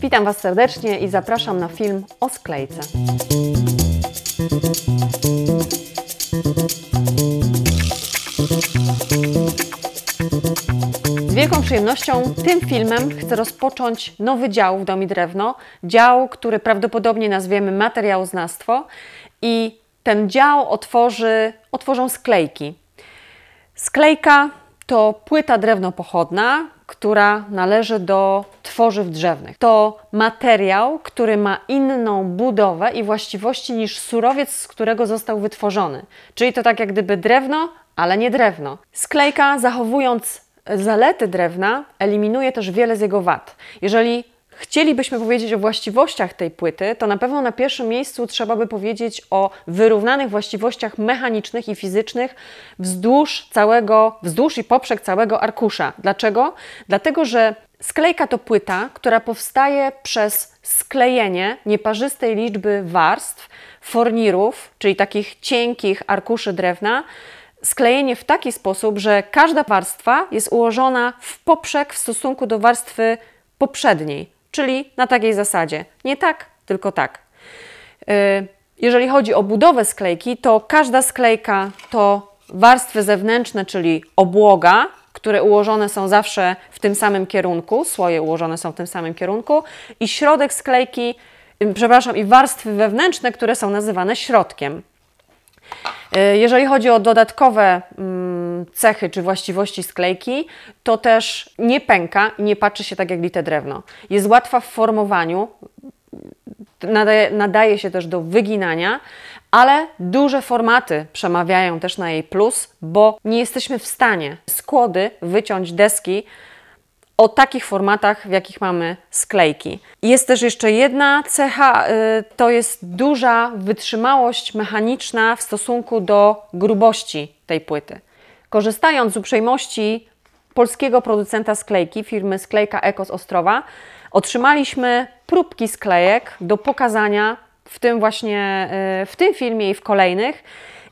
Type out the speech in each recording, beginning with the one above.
Witam Was serdecznie i zapraszam na film o sklejce. Z wielką przyjemnością tym filmem chcę rozpocząć nowy dział w Domi Drewno. Dział, który prawdopodobnie nazwiemy materiałoznawstwo i ten dział otworzy, otworzą sklejki. Sklejka to płyta drewno pochodna, która należy do tworzyw drzewnych. To materiał, który ma inną budowę i właściwości niż surowiec, z którego został wytworzony. Czyli to tak jak gdyby drewno, ale nie drewno. Sklejka, zachowując zalety drewna, eliminuje też wiele z jego wad. Jeżeli chcielibyśmy powiedzieć o właściwościach tej płyty, to na pewno na pierwszym miejscu trzeba by powiedzieć o wyrównanych właściwościach mechanicznych i fizycznych wzdłuż całego, wzdłuż i poprzek całego arkusza. Dlaczego? Dlatego, że Sklejka to płyta, która powstaje przez sklejenie nieparzystej liczby warstw, fornirów, czyli takich cienkich arkuszy drewna, sklejenie w taki sposób, że każda warstwa jest ułożona w poprzek w stosunku do warstwy poprzedniej czyli na takiej zasadzie. Nie tak, tylko tak. Y, jeżeli chodzi o budowę sklejki, to każda sklejka to warstwy zewnętrzne, czyli obłoga, które ułożone są zawsze w tym samym kierunku, słoje ułożone są w tym samym kierunku i środek sklejki, y, przepraszam, i warstwy wewnętrzne, które są nazywane środkiem. Y, jeżeli chodzi o dodatkowe mm, cechy czy właściwości sklejki, to też nie pęka i nie patrzy się tak jak lite drewno. Jest łatwa w formowaniu, nadaje, nadaje się też do wyginania, ale duże formaty przemawiają też na jej plus, bo nie jesteśmy w stanie skłody wyciąć deski o takich formatach, w jakich mamy sklejki. Jest też jeszcze jedna cecha, y, to jest duża wytrzymałość mechaniczna w stosunku do grubości tej płyty. Korzystając z uprzejmości polskiego producenta sklejki, firmy Sklejka Eko z Ostrowa, otrzymaliśmy próbki sklejek do pokazania w tym właśnie, e, w tym filmie i w kolejnych.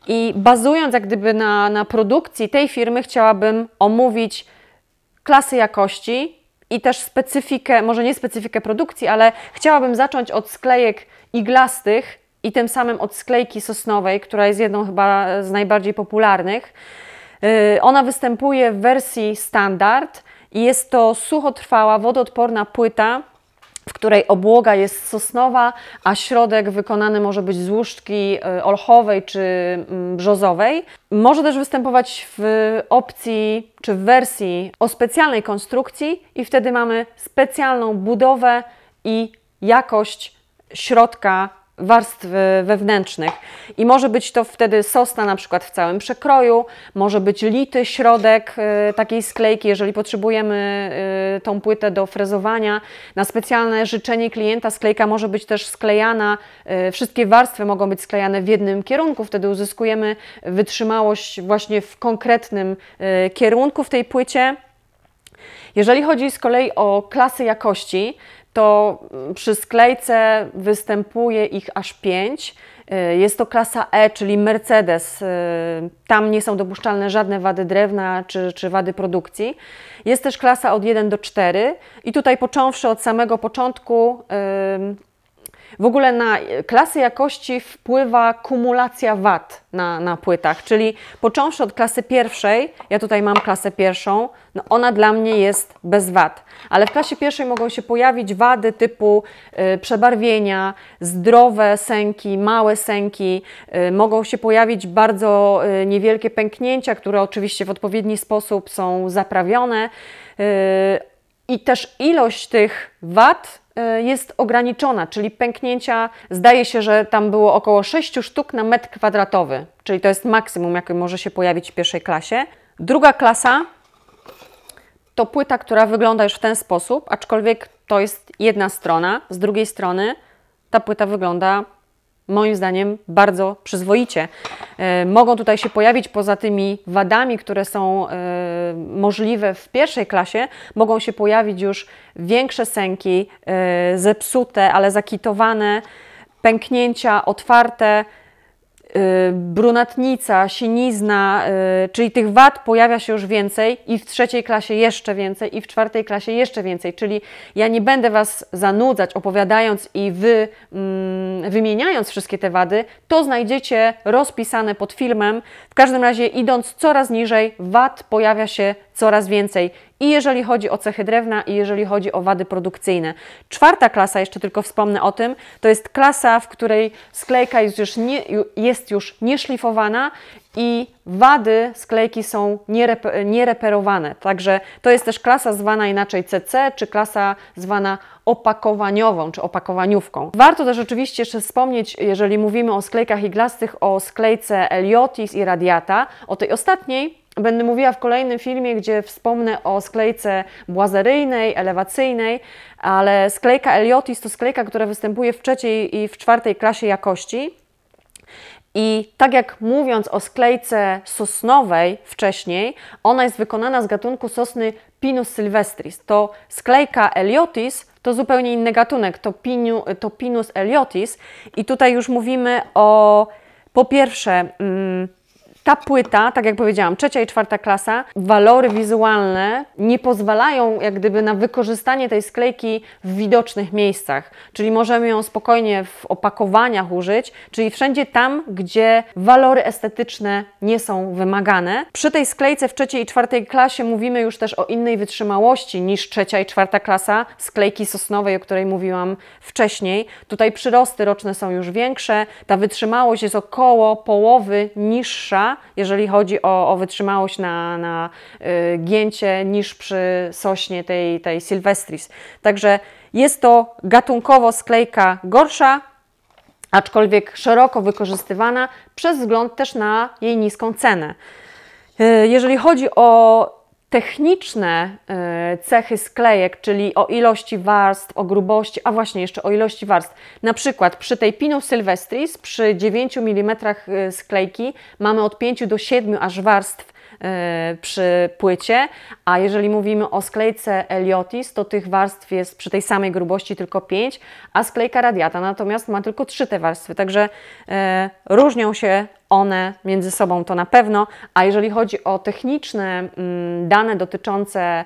I bazując jak gdyby na, na produkcji tej firmy chciałabym omówić klasy jakości i też specyfikę, może nie specyfikę produkcji, ale chciałabym zacząć od sklejek iglastych i tym samym od sklejki sosnowej, która jest jedną chyba z najbardziej popularnych. Y, ona występuje w wersji standard i jest to suchotrwała, wodoodporna płyta, w której obłoga jest sosnowa, a środek wykonany może być z łóżdżki y, olchowej czy mm, brzozowej. Może też występować w opcji czy w wersji o specjalnej konstrukcji i wtedy mamy specjalną budowę i jakość środka warstw e, wewnętrznych. I może być to wtedy sosna na przykład w całym przekroju, może być lity środek e, takiej sklejki, jeżeli potrzebujemy e, tą płytę do frezowania. Na specjalne życzenie klienta sklejka może być też sklejana, wszystkie warstwy mogą być sklejane w jednym kierunku, wtedy uzyskujemy wytrzymałość właśnie w konkretnym kierunku w tej płycie. Jeżeli chodzi z kolei o klasy jakości, to mm, przy sklejce występuje ich aż 5. Y, jest to klasa E, czyli Mercedes. Y, tam nie są dopuszczalne żadne wady drewna czy, czy wady produkcji. Jest też klasa od 1 do 4 i tutaj począwszy od samego początku w ogóle na klasy jakości wpływa kumulacja wad na, na płytach, czyli począwszy od klasy pierwszej, ja tutaj mam klasę pierwszą, no ona dla mnie jest bez wad, ale w klasie pierwszej mogą się pojawić wady typu y, przebarwienia, zdrowe sęki, małe sęki, y, mogą się pojawić bardzo y, niewielkie pęknięcia, które oczywiście w odpowiedni sposób są zaprawione. Y, I też ilość tych wad E, jest ograniczona, czyli pęknięcia zdaje się, że tam było około 6 sztuk na metr kwadratowy, czyli to jest maksimum, jakie może się pojawić w pierwszej klasie. Druga klasa to płyta, która wygląda już w ten sposób, aczkolwiek to jest jedna strona. Z drugiej strony ta płyta wygląda moim zdaniem bardzo przyzwoicie. E, mogą tutaj się pojawić poza tymi wadami, które są e, możliwe w pierwszej klasie, mogą się pojawić już większe sęki, e, zepsute, ale zakitowane, pęknięcia, otwarte Y, brunatnica, sinizna, y, czyli tych wad pojawia się już więcej i w trzeciej klasie jeszcze więcej i w czwartej klasie jeszcze więcej, czyli ja nie będę Was zanudzać opowiadając i wy, mm, wymieniając wszystkie te wady, to znajdziecie rozpisane pod filmem. W każdym razie idąc coraz niżej, wad pojawia się coraz więcej i jeżeli chodzi o cechy drewna, i jeżeli chodzi o wady produkcyjne. Czwarta klasa, jeszcze tylko wspomnę o tym, to jest klasa, w której sklejka jest już, nie, jest już nieszlifowana i wady sklejki są niereper, niereperowane. Także to jest też klasa zwana inaczej CC, czy klasa zwana opakowaniową, czy opakowaniówką. Warto też oczywiście jeszcze wspomnieć, jeżeli mówimy o sklejkach iglastych, o sklejce Eliotis i Radiata, o tej ostatniej, Będę mówiła w kolejnym filmie, gdzie wspomnę o sklejce błazeryjnej, elewacyjnej, ale sklejka Eliotis to sklejka, która występuje w trzeciej i w czwartej klasie jakości. I tak jak mówiąc o sklejce sosnowej wcześniej, ona jest wykonana z gatunku sosny Pinus sylvestris. To sklejka Eliotis to zupełnie inny gatunek, to, pinu, to Pinus Eliotis. I tutaj już mówimy o po pierwsze. Mm, ta płyta, tak jak powiedziałam, trzecia i czwarta klasa, walory wizualne nie pozwalają jak gdyby na wykorzystanie tej sklejki w widocznych miejscach, czyli możemy ją spokojnie w opakowaniach użyć, czyli wszędzie tam, gdzie walory estetyczne nie są wymagane. Przy tej sklejce w trzeciej i czwartej klasie mówimy już też o innej wytrzymałości niż trzecia i czwarta klasa sklejki sosnowej, o której mówiłam wcześniej. Tutaj przyrosty roczne są już większe, ta wytrzymałość jest około połowy niższa, jeżeli chodzi o, o wytrzymałość na, na y, gięcie, niż przy sośnie tej, tej silvestris. Także jest to gatunkowo sklejka gorsza, aczkolwiek szeroko wykorzystywana, przez wzgląd też na jej niską cenę. Y, jeżeli chodzi o techniczne e, cechy sklejek, czyli o ilości warstw, o grubości, a właśnie jeszcze o ilości warstw. Na przykład przy tej Pinus sylvestris przy 9 mm e, sklejki mamy od 5 do 7 aż warstw e, przy płycie, a jeżeli mówimy o sklejce Eliotis, to tych warstw jest przy tej samej grubości tylko 5, a sklejka radiata natomiast ma tylko 3 te warstwy, także różnią się one między sobą to na pewno, a jeżeli chodzi o techniczne mm, dane dotyczące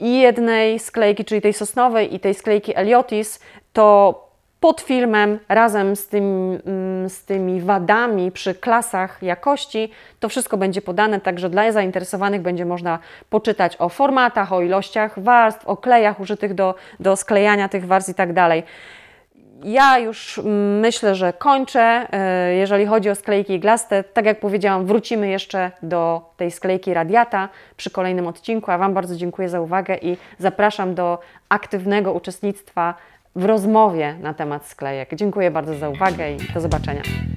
i jednej sklejki, czyli tej sosnowej i tej sklejki Eliotis, to pod filmem razem z, tym, mm, z tymi wadami przy klasach jakości to wszystko będzie podane, także dla zainteresowanych będzie można poczytać o formatach, o ilościach warstw, o klejach użytych do, do sklejania tych warstw i tak dalej. Ja już myślę, że kończę. E, jeżeli chodzi o sklejki glaste, tak jak powiedziałam, wrócimy jeszcze do tej sklejki radiata przy kolejnym odcinku. A Wam bardzo dziękuję za uwagę i zapraszam do aktywnego uczestnictwa w rozmowie na temat sklejek. Dziękuję bardzo za uwagę i do zobaczenia.